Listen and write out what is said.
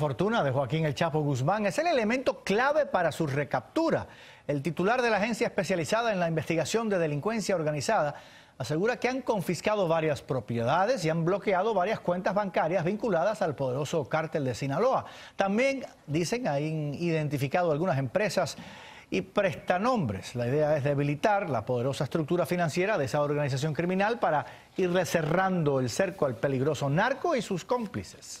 fortuna de Joaquín El Chapo Guzmán es el elemento clave para su recaptura. El titular de la agencia especializada en la investigación de delincuencia organizada asegura que han confiscado varias propiedades y han bloqueado varias cuentas bancarias vinculadas al poderoso cártel de Sinaloa. También, dicen, han identificado algunas empresas y prestanombres. La idea es debilitar la poderosa estructura financiera de esa organización criminal para ir cerrando el cerco al peligroso narco y sus cómplices.